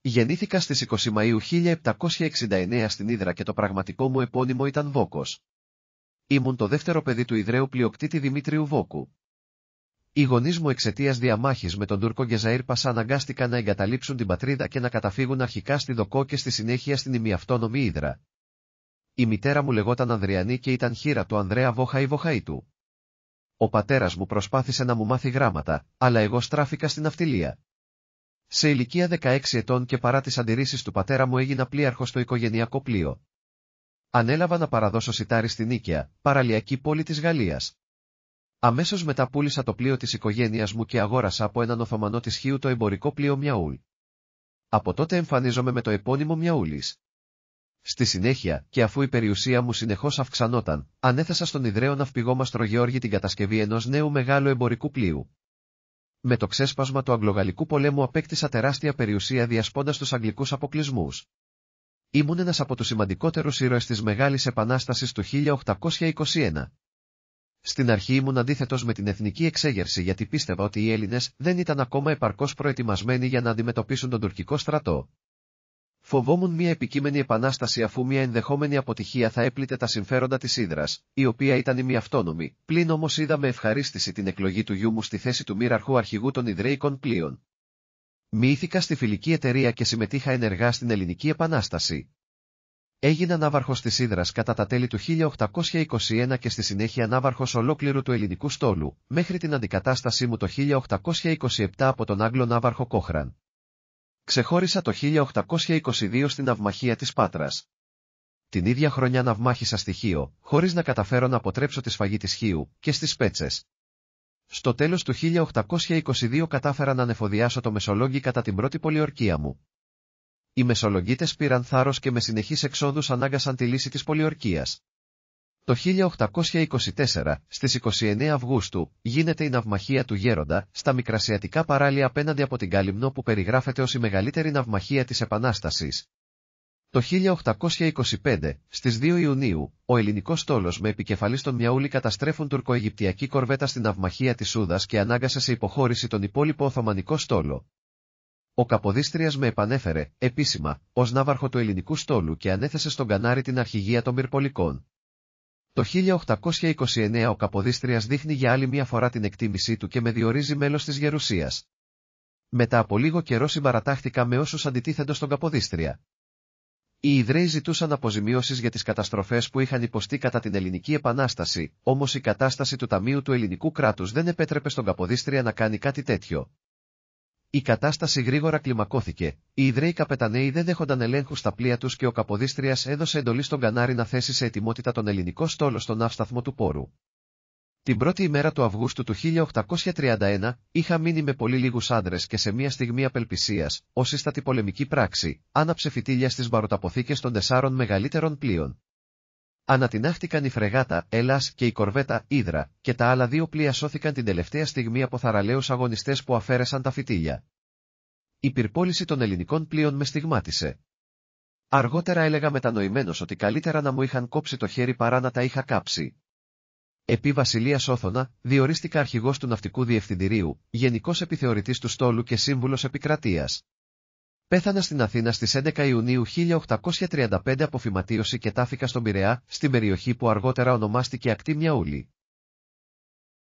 Γεννήθηκα στις 20 Μαΐου 1769 στην Ήδρα και το πραγματικό μου επώνυμο ήταν Βόκος. Ήμουν το δεύτερο παιδί του Ιδραίου πλειοκτήτη Δημήτριου Βόκου. Οι γονείς μου εξαιτίας διαμάχης με τον Τούρκο Γκεζαήρ Πασά αναγκάστηκαν να εγκαταλείψουν την πατρίδα και να καταφύγουν αρχικά στη Δοκό και στη συνέχεια στην ημιαυτόνομη Ήδρα. Η μητέρα μου λεγόταν Ανδριανή και ήταν χείρα του Ανδρέα Βόχα ή του. Ο πατέρας μου προσπάθησε να μου μάθει γράμματα, αλλά εγώ στράφηκα στην αυτιλία. Σε ηλικία 16 ετών και παρά τις αντιρρήσεις του πατέρα μου έγινα πλοίαρχος στο οικογενειακό πλοίο. Ανέλαβα να παραδώσω σιτάρι στην Νίκαια, παραλιακή πόλη της Γαλλίας. Αμέσως μετά πούλησα το πλοίο της οικογένειας μου και αγόρασα από έναν Οθωμανό της Χίου το εμπορικό πλοίο Μιαούλ. Από τότε εμφανίζομαι με το επώνυμο Μιαούλης. Στη συνέχεια, και αφού η περιουσία μου συνεχώς αυξανόταν, ανέθεσα στον Ιδραίο Ναυπηγό Μαστρογεώργη την κατασκευή ενός νέου μεγάλου εμπορικού πλοίου. Με το ξέσπασμα του Αγγλογαλλικού πολέμου απέκτησα τεράστια περιουσία διασπώντας τους Αγγλικούς αποκλεισμούς. Ήμουν ένας από τους σημαντικότερους ήρωες της Μεγάλης Επανάστασης του 1821. Στην αρχή ήμουν αντίθετος με την εθνική εξέγερση γιατί πίστευα ότι οι Έλληνες δεν ήταν ακόμα επαρκώς προετοιμασμένοι για να αντιμετωπίσουν τον τουρκικό στρατό. Φοβόμουν μια επικείμενη επανάσταση αφού μια ενδεχόμενη αποτυχία θα έπλητε τα συμφέροντα της Ήδρας, η οποία ήταν η ημιαυτόνομη, πλην όμως είδα με ευχαρίστηση την εκλογή του γιού μου στη θέση του μοίραρχου αρχηγού των Ιδραϊκών πλοίων. Μοιήθηκα στη φιλική εταιρεία και συμμετείχα ενεργά στην Ελληνική Επανάσταση. Έγινα ναύαρχο της Ήδρας κατά τα τέλη του 1821 και στη συνέχεια ναύαρχο ολόκληρου του ελληνικού στόλου, μέχρι την αντικατάστασή μου το 1827 από τον Άγγλο ναύαρχο Κόχραν ξεχώρισα το 1822 στην ναυμαχία της Πάτρας. Την ίδια χρονιά ναυμάχησα στη Χίο, χωρίς να καταφέρω να αποτρέψω τη σφαγή της Χίου και στις Πέτσες. Στο τέλος του 1822 κατάφερα να ανεφοδιάσω το Μεσολόγγι κατά την πρώτη πολιορκία μου. Οι Μεσολογγίτες πήραν θάρρος και με συνεχείς εξόδους ανάγκασαν τη λύση της πολιορκίας. Το 1824, στις 29 Αυγούστου, γίνεται η ναυμαχία του Γέροντα στα Μικρασιατικά παράλια απέναντι από την Καλυμνό που περιγράφεται ως η μεγαλύτερη ναυμαχία της Επανάστασης. Το 1825, στις 2 Ιουνίου, ο ελληνικός στόλος με επικεφαλής τον Μιαούλη καταστρέφουν τουρκοεγυπτιακή κορβέτα στην ναυμαχία της Σούδας και ανάγκασε σε υποχώρηση τον υπόλοιπο Οθωμανικός στόλο. Ο Καποδίστριας με επανέφερε, επίσημα, ως ναύαρχο του ελληνικού στόλου και ανέθεσε στον Κανάρι την αρχηγία των Μυρπολικών. Το 1829 ο Καποδίστριας δείχνει για άλλη μία φορά την εκτίμησή του και με διορίζει μέλος της Γερουσίας. Μετά από λίγο καιρό συμπαρατάχθηκα με όσους αντιτίθεντο στον Καποδίστρια. Οι Ιδραίοι ζητούσαν αποζημιώσει για τις καταστροφές που είχαν υποστεί κατά την Ελληνική Επανάσταση, όμως η κατάσταση του Ταμείου του Ελληνικού Κράτους δεν επέτρεπε στον Καποδίστρια να κάνει κάτι τέτοιο. Η κατάσταση γρήγορα κλιμακώθηκε. Οι Ιδραίοι καπεταναίοι δεν δέχονταν ελέγχου στα πλοία τους και ο Καποδίστριας έδωσε εντολή στον Κανάρι να θέσει σε ετοιμότητα τον ελληνικό στόλο στον αύσταθμο του πόρου. Την πρώτη ημέρα του Αυγούστου του 1831, είχα μείνει με πολύ λίγους άντρες και σε μια στιγμή απελπισίας, ω ίστατη πολεμική πράξη, άναψε φυτίλια στι μπαροταποθήκε των τεσσάρων μεγαλύτερων πλοίων. Ανατινάχτηκαν η φρεγάτα Ελλάς και η κορβέτα Ήδρα και τα άλλα δύο πλοία σώθηκαν την τελευταία στιγμή από θαραλέους αγωνιστές που αφαίρεσαν τα φυτίλια. Η πυρπόληση των ελληνικών πλοίων με στιγμάτισε. Αργότερα έλεγα μετανοημένος ότι καλύτερα να μου είχαν κόψει το χέρι παρά να τα είχα κάψει. Επί Βασιλείας Όθωνα, διορίστηκα αρχηγός του Ναυτικού Διευθυντηρίου, Γενικός Επιθεωρητής του Στόλου και σύμβουλος επικρατείας. Πέθανα στην Αθήνα στις 11 Ιουνίου 1835 από φυματίωση και τάφηκα στον Πειραιά, στην περιοχή που αργότερα ονομάστηκε Ακτή Μιαούλη.